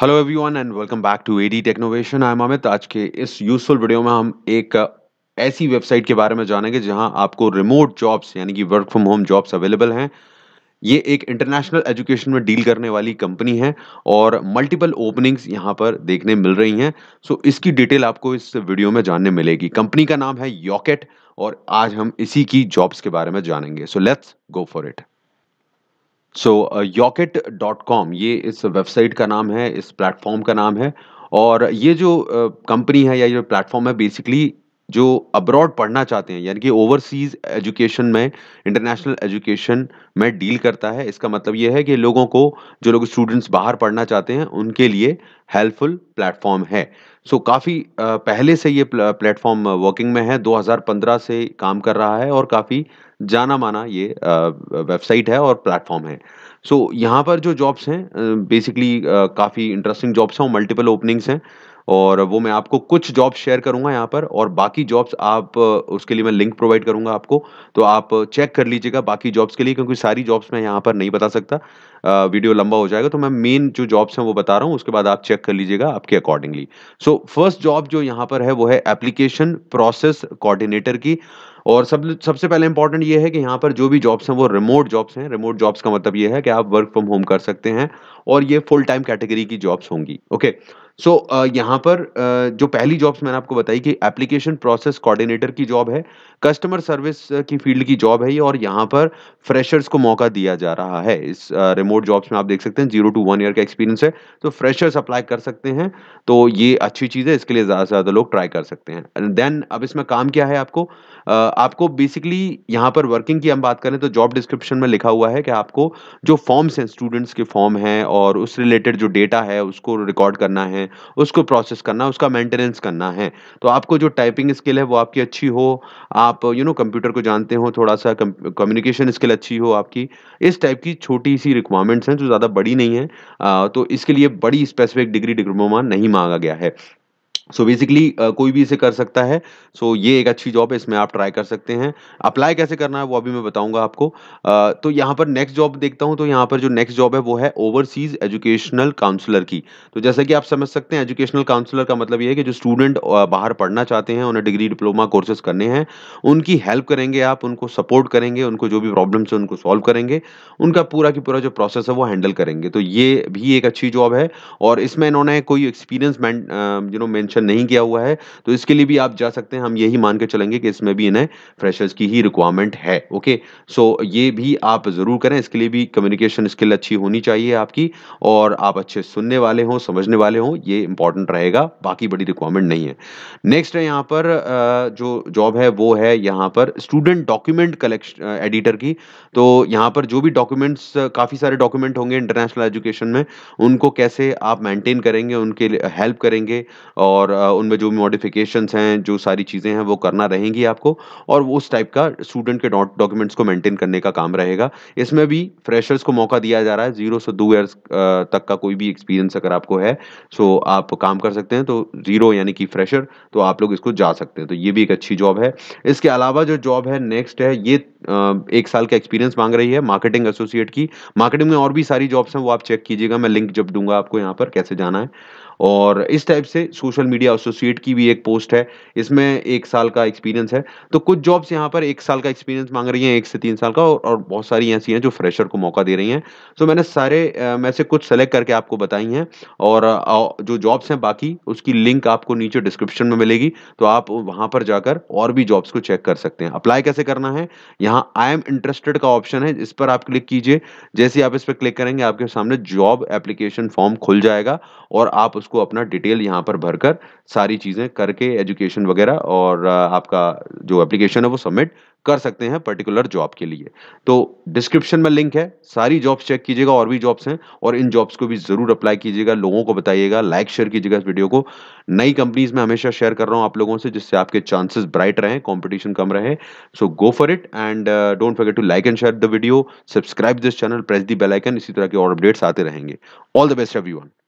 hello everyone and welcome back to AD Technovation I am Amit आज के इस useful video में हम एक uh, ऐसी वेबसाइट के बारे में जानेंगे जहां आपको रिमोट जॉब्स यानी कि work from home jobs available हैं ये एक इंटरनेशनल एजुकेशन में डील करने वाली कंपनी है और मल्टीपल ओपनिंग्स यहाँ पर देखने मिल रही हैं सो so, इसकी डिटेल आपको इस वीडियो में जानने मिलेगी कंपनी का नाम है यॉकेट और आज हम इसी की जॉब्स के बारे में जानेंगे so let's go for it so Yocket dot com ये इस वेबसाइट का नाम है इस प्लेटफॉर्म का नाम है और ये जो कंपनी uh, है या ये प्लेटफॉर्म है बेसिकली जो अब्रॉड पढ़ना चाहते हैं यानी कि ओवरसीज एजुकेशन में इंटरनेशनल एजुकेशन में डील करता है इसका मतलब ये है कि लोगों को जो लोग स्टूडेंट्स बाहर पढ़ना चाहते हैं उनके लिए हेल्पफुल प्लेटफॉर्म है सो so, काफ़ी पहले से ये प्लेटफॉर्म वर्किंग में है 2015 से काम कर रहा है और काफ़ी जाना माना ये वेबसाइट है और प्लेटफॉर्म है सो so, यहाँ पर जो जॉब्स हैं बेसिकली काफ़ी इंटरेस्टिंग जॉब्स हैं मल्टीपल ओपनिंग्स हैं और वो मैं आपको कुछ जॉब शेयर करूंगा यहाँ पर और बाकी जॉब्स आप उसके लिए मैं लिंक प्रोवाइड करूंगा आपको तो आप चेक कर लीजिएगा बाकी जॉब्स के लिए क्योंकि सारी जॉब्स मैं यहाँ पर नहीं बता सकता वीडियो लंबा हो जाएगा तो मैं मेन जो जॉब्स हैं वो बता रहा हूँ उसके बाद आप चेक कर लीजिएगा आपके अकॉर्डिंगली सो फर्स्ट जॉब जो यहाँ पर है वो है एप्लीकेशन प्रोसेस कोऑर्डिनेटर की और सब सबसे पहले इंपॉर्टेंट ये है कि यहाँ पर जो भी जॉब्स हैं वो रिमोट जॉब्स हैं रिमोट जॉब्स का मतलब ये है कि आप वर्क फ्रॉम होम कर सकते हैं और ये फुल टाइम कैटेगरी की जॉब्स होंगी ओके सो so, uh, यहाँ पर uh, जो पहली जॉब्स मैंने आपको बताई कि एप्लीकेशन प्रोसेस कोऑर्डिनेटर की जॉब है कस्टमर सर्विस uh, की फील्ड की जॉब है ये और यहाँ पर फ्रेशर्स को मौका दिया जा रहा है इस रिमोट जॉब्स में आप देख सकते हैं जीरो टू वन ईयर का एक्सपीरियंस है तो फ्रेशर्स अप्लाई कर सकते हैं तो ये अच्छी चीज़ है इसके लिए ज़्यादा से ज़्यादा लोग ट्राई कर सकते हैं देन अब इसमें काम क्या है आपको आपको बेसिकली यहाँ पर वर्किंग की हम बात करें तो जॉब डिस्क्रिप्शन में लिखा हुआ है कि आपको जो फॉर्म्स हैं स्टूडेंट्स के फॉर्म हैं और उस रिलेटेड जो डेटा है उसको रिकॉर्ड करना है उसको प्रोसेस करना है उसका मेंटेनेंस करना है तो आपको जो टाइपिंग स्किल है वो आपकी अच्छी हो आप यू नो कंप्यूटर को जानते हो थोड़ा सा कम्युनिकेशन स्किल अच्छी हो आपकी इस टाइप की छोटी सी रिक्वायरमेंट्स हैं जो ज़्यादा बड़ी नहीं है आ, तो इसके लिए बड़ी स्पेसिफिक डिग्री डिप्लोमा नहीं मांगा गया है सो so बेसिकली uh, कोई भी इसे कर सकता है सो so, ये एक अच्छी जॉब है इसमें आप ट्राई कर सकते हैं अप्लाई कैसे करना है वो अभी मैं बताऊंगा आपको uh, तो यहाँ पर नेक्स्ट जॉब देखता हूँ तो यहाँ पर जो नेक्स्ट जॉब है वो है ओवरसीज एजुकेशनल काउंसलर की तो जैसा कि आप समझ सकते हैं एजुकेशनल काउंसलर का मतलब ये है कि जो स्टूडेंट बाहर पढ़ना चाहते हैं उन्हें डिग्री डिप्लोमा कोर्सेज करने हैं उनकी हेल्प करेंगे आप उनको सपोर्ट करेंगे उनको जो भी प्रॉब्लम्स है उनको सॉल्व करेंगे उनका पूरा की पूरा जो प्रोसेस है वो हैंडल करेंगे तो ये भी एक अच्छी जॉब है और इसमें इन्होंने कोई experience you know mention mention नहीं किया हुआ है तो इसके लिए भी आप जा सकते हैं हम यही मान के चलेंगे कि इसमें भी इन्हें फ्रेशर्स की ही रिक्वायरमेंट है ओके सो ये भी आप ज़रूर करें इसके लिए भी कम्युनिकेशन स्किल अच्छी होनी चाहिए आपकी और आप अच्छे सुनने वाले हों समझने वाले हों ये इंपॉर्टेंट रहेगा बाकी बड़ी रिक्वायरमेंट नहीं है नेक्स्ट है यहाँ पर जो जॉब है वो है यहाँ पर स्टूडेंट डॉक्यूमेंट कलेक्शन एडिटर की तो यहाँ पर जो भी डॉक्यूमेंट्स काफ़ी सारे डॉक्यूमेंट होंगे इंटरनेशनल एजुकेशन में उनको कैसे आप मेंटेन करेंगे उनके हेल्प करेंगे और और उनमें जो मॉडिफिकेशन हैं जो सारी चीज़ें हैं वो करना रहेंगी आपको और उस टाइप का स्टूडेंट के डॉक्यूमेंट्स को मेंटेन करने का काम रहेगा इसमें भी फ्रेशर्स को मौका दिया जा रहा है जीरो से दो ईयर्स तक का कोई भी एक्सपीरियंस अगर आपको है सो आप काम कर सकते हैं तो ज़ीरो यानी कि फ्रेशर तो आप लोग इसको जा सकते हैं तो ये भी एक अच्छी जॉब है इसके अलावा जो जॉब है नेक्स्ट है ये एक साल का एक्सपीरियंस मांग रही है मार्केटिंग एसोसिएट की मार्केटिंग में और भी सारी जॉब्स हैं वो आप चेक कीजिएगा मैं लिंक जब दूंगा आपको यहाँ पर कैसे जाना है और इस टाइप से सोशल मीडिया एसोसिएट की भी एक पोस्ट है इसमें एक साल का एक्सपीरियंस है तो कुछ जॉब्स यहाँ पर एक साल का एक्सपीरियंस मांग रही हैं एक से तीन साल का और, और बहुत सारी ऐसी हैं जो फ्रेशर को मौका दे रही हैं तो मैंने सारे में से कुछ सेलेक्ट करके आपको बताई हैं और जो जॉब्स हैं बाकी उसकी लिंक आपको नीचे डिस्क्रिप्शन में मिलेगी तो आप वहाँ पर जाकर और भी जॉब्स को चेक कर सकते हैं अप्लाई कैसे करना है यहाँ आई एम इंटरेस्टेड का ऑप्शन है इस पर आप क्लिक कीजिए जैसे आप इस पर क्लिक करेंगे आपके सामने जॉब एप्लीकेशन फॉर्म खुल जाएगा और आप उसको अपना डिटेल यहाँ पर भरकर सारी चीज़ें करके एजुकेशन वगैरह और आपका जो एप्लीकेशन है वो सबमिट कर सकते हैं पर्टिकुलर जॉब के लिए तो डिस्क्रिप्शन में लिंक है सारी जॉब्स चेक कीजिएगा और भी जॉब्स हैं और इन जॉब्स को भी ज़रूर अप्लाई कीजिएगा लोगों को बताइएगा लाइक शेयर कीजिएगा इस वीडियो को नई कंपनीज में हमेशा शेयर कर रहा हूं आप लोगों से जिससे आपके चांसेस ब्राइट रहें कॉम्पिटिशन कम रहे so go for it and don't forget to like and share the video subscribe this channel press the bell icon इसी तरह के और अपडेट्स आते रहेंगे ऑल द बेस्ट वन